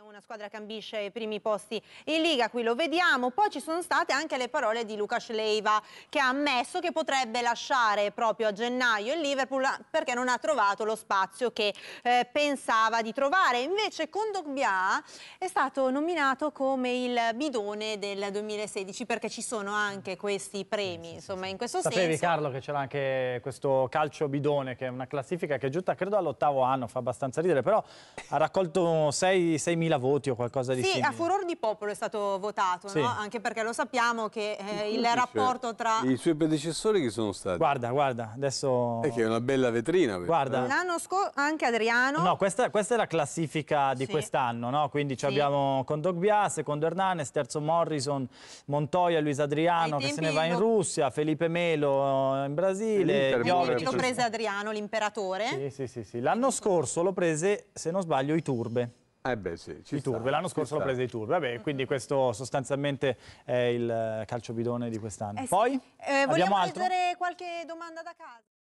una squadra che ambisce i primi posti in Liga, qui lo vediamo. Poi ci sono state anche le parole di Lucas Leiva che ha ammesso che potrebbe lasciare proprio a gennaio il Liverpool perché non ha trovato lo spazio che eh, pensava di trovare. Invece Condogbia è stato nominato come il bidone del 2016 perché ci sono anche questi premi, insomma in questo Sapevi, senso. Sapevi Carlo che c'era anche questo calcio bidone che è una classifica che è giunta credo all'ottavo anno, fa abbastanza ridere, però ha raccolto 6 milioni 5.000 voti o qualcosa di sì, simile. Sì, a furor di popolo è stato votato, sì. no? anche perché lo sappiamo che eh, il rapporto tra... I suoi predecessori che sono stati? Guarda, guarda, adesso... È che è una bella vetrina. Questa. Guarda. Eh. L'anno scorso anche Adriano... No, questa, questa, è la classifica di sì. quest'anno, no? Quindi abbiamo con Dogbia, secondo Hernanes, terzo Morrison, Montoya, Luis Adriano che se ne va in Russia, Felipe Melo eh, in Brasile... Biologici... Lo prese Adriano, l'imperatore. Sì, sì, sì. sì. L'anno scorso lo prese, se non sbaglio, i Turbe. Eh beh, sì, ci l'anno scorso l'ho presa i turbi, vabbè, mm-hmm. quindi questo sostanzialmente è il calcio bidone di quest'anno. Eh sì. Poi eh, vogliamo altro? leggere qualche domanda da casa?